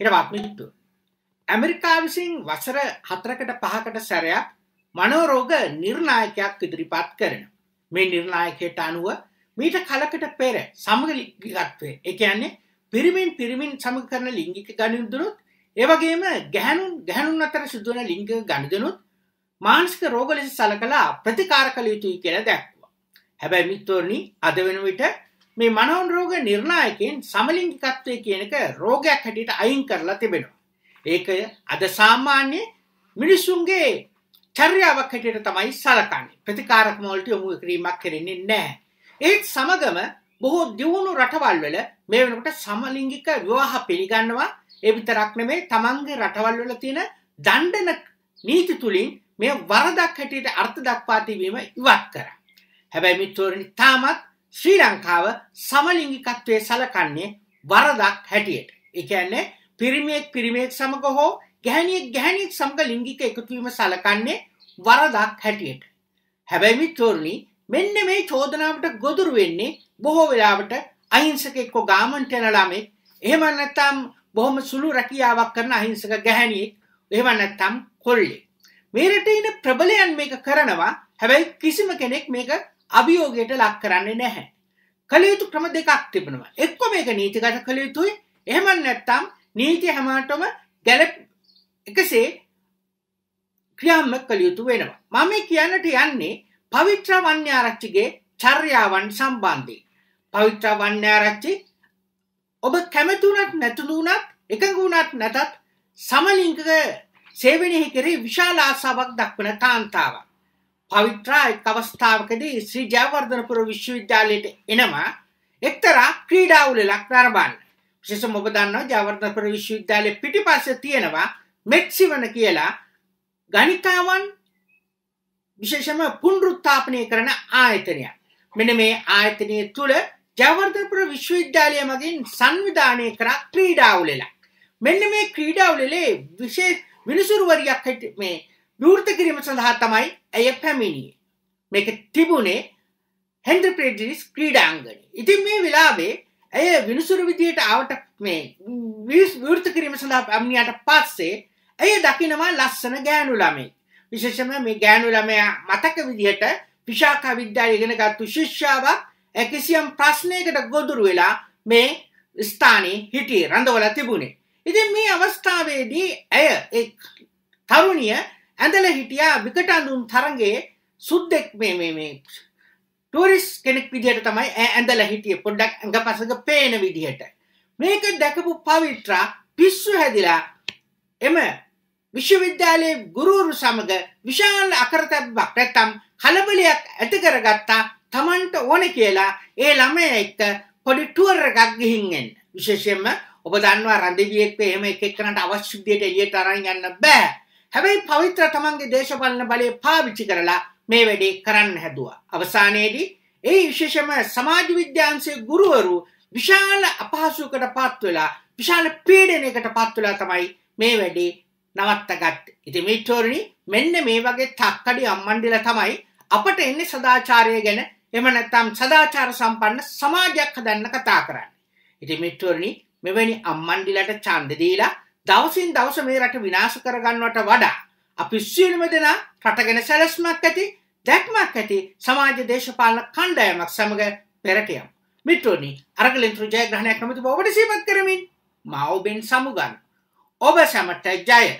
හිටවත්ම යුතු. ඇමරිකා විසින් වසර හතරකට පහකට සැරයක් මනෝරෝග නිර්ණායකයක් ඉදිරිපත් කරන. මේ නිර්ණායකයට අනුව මීට කලකට පෙර සමගලිගත්වේ එකයන්නේ පිරිමින් පිරිමින් සමග කරන ලිංගික ගනිදුරුත් ඒවගේම ගැහැනුන් ගැහැනුන් අතර සිදුවන ලිංග ගණදනුත් මාංසික රෝග ලෙස සලකලා ප්‍රතිකාර කළ යුතුයි කියලා දැක්වා. හැබැයි මිත්තෝරණි අද වෙන විට මේ මනෝන් රෝග නිර්ණායකයෙන් සමලිංගිකත්වය කියන එක රෝගයක් හැටියට අයින් කරලා තිබෙනවා. ඒක අද සාමාන්‍ය මිනිසුන්ගේ චර්යාවක් හැටියට තමයි සලකන්නේ. ප්‍රතිකාරක වලට යොමු කිරීමක් කරන්නේ නැහැ. ඒත් සමගම බොහෝ දියුණු රටවල් වල මේ වෙනකොට සමලිංගික විවාහ පිළිගන්නවා. ඒ විතරක් නෙමෙයි තමන්ගේ රටවල් වල තියෙන දණ්ඩන නීති තුලින් මේ වරදක් හැටියට අර්ථ දක්වා තිබීම ඉවත් කරා. හැබැයි මිත්‍රෝනි තාමත් ශ්‍රී ලංකාව සමලිංගිකත්වයේ සලකන්නේ වරදක් හැටියට. ඒ කියන්නේ පිරිමියෙක් පිරිමියෙක් සමග හෝ ගැහණියෙක් ගැහණියෙක් සමග ලිංගික එකතුවීම සලකන්නේ වරදක් හැටියට. හැබැයි මිත්‍රෝනි මෙන්න මේ චෝදනාවට ගොදුරු වෙන්නේ බොහෝ වෙලාවට අහිංසක එක්ක ගාමන්ට යන ළමෙක් එහෙම නැත්නම් බොහොම සුළු රැකියාවක් කරන අහිංසක ගැහණියෙක් එහෙම නැත්නම් කොල්ලෙක් මේ රටේ ඉන්න ප්‍රබලයන් මේක කරනවා හැබැයි කිසිම කෙනෙක් මේක අභියෝගයට ලක් කරන්නේ නැහැ. කළයුතු ක්‍රම දෙකක් තිබෙනවා. එක්ක මේක නීතිගත කළ යුතුයි. එහෙම නැත්නම් නීති හැමතෙම ගැලප එකසේ ක්‍රියාත්මක කළ යුතු වෙනවා. මම මේ කියන්නට යන්නේ පවිත්‍ර වන්‍යාරච්චිගේ චර්යාවන් සම්බන්ධයෙන්. පවිත්‍ර වන්‍යාරච්චි ඔබ කැමතුණත් නැතුණත් එකඟ වුණත් නැතත් සමලිංගික සේවනයේ කෙරෙහි විශාල ආසාවක් දක්වන කාන්තාවක්. පවිත්‍රා එක් අවස්ථාවකදී ශ්‍රී ජයවර්ධනපුර විශ්වවිද්‍යාලයට එනවා එක්තරා ක්‍රීඩා උළෙලක් නරඹන්න. විශේෂම ඔබ දන්නවා ජයවර්ධනපුර විශ්වවිද්‍යාලයේ පිටිපස්සේ තියෙනවා මෙක්සිවන කියලා ගණිකාවන් විශේෂම පුනරුත්ථාපනය කරන ආයතනය. මෙන්න මේ ආයතනය තුල ජයවර්ධනපුර විශ්වවිද්‍යාලය මගින් සංවිධානය කර ක්‍රීඩා උළෙලක්. මෙන්න මේ ක්‍රීඩා උළෙලේ විශේෂ විනිසුරුවරියක් මේ විවෘත කිරීම සඳහා තමයි ඇය පැමිණියේ. මේක තිබුණේ හෙන්ඩ්‍රි ප්‍රෙඩිස් ක්‍රීඩාංගණේ. ඉතින් මේ වෙලාවේ ඇය විනිසුරු විදියට ආවට මේ විවෘත කිරීම සඳහා පැමිණියට පස්සේ ඇය දකිනවා ලස්සන ගෑනු ළමෙක්. විශේෂයෙන්ම මේ ගෑනු ළමයා මතක විදියට විශාඛා විද්‍යාලය ඉගෙනගත්තු ශිෂ්‍යාවක් කිසියම් ප්‍රශ්නයකට ගොදුරු වෙලා මේ ස්ථානයේ හිටියේ රඳවලා තිබුණේ. ඉතින් මේ අවස්ථාවේදී ඇය ඒ තරුණිය ඇඳලා හිටියා විකට අඳුන් තරඟයේ සුද්දෙක් මේ මේ මේ ටූරිස් කෙනෙක් විදිහට තමයි ඇඳලා හිටියේ පොඩ්ඩක් අඟපසඟ පේන විදිහට මේක දැකපු පවිත්‍රා පිස්සු හැදිලා එම විශ්වවිද්‍යාලයේ ගුරුවරු සමග විශාල අකරතැබ්බක් නැත්තම් කලබලයක් ඇති කරගත්තා Tamanට ඕන කියලා ඒ ළමයා එක්ක පොඩි ටුවර් එකක් ගිහින් එන්න. විශේෂයෙන්ම ඔබ දන්නවා රඳවියෙක් එහෙම එක එක්කනට අවශ්‍ය විදියට එළියට අරන් යන්න බෑ. හැබැයි පවිත්‍ර තමන්ගේ දේශපාලන බලය පාවිච්චි කරලා මේ වැඩේ කරන්න හැදුවා. අවසානයේදී ඒ විශේෂම සමාජ විද්‍යාංශයේ ගුරුවරු විශාල අපහසුකකට පත් වෙලා විශාල පීඩනයකට පත් වෙලා තමයි මේ වැඩේ නවත්තගත්තේ. ඉතින් මිත්‍රෝනි මෙන්න මේ වගේ තක්කඩි අම්මන්ඩිලා තමයි අපට එන්නේ සදාචාරය ගැන එහෙම නැත්නම් සදාචාර සම්පන්න සමාජයක් හදන්න කතා කරන්නේ. ඉතින් මිත්‍රෝනි මෙවැනි අම්මන්ඩිලට ඡන්ද දීලා දවසින් දවස මේ රට විනාශ කරගන්නවට වඩා අපි සියලුම දෙනා රටගෙන සැලැස්මක් ඇති දැක්මක් ඇති සමාජ දේශපාලන කණ්ඩායමක් සමග පෙරටියම්. මිටෝනි අරගලින්ත්‍ර ජයග්‍රහණයක් නොමති ඔබට සීපත් කරමින් මවබෙන් සමුගන්න. ඔබ සැමට ජය!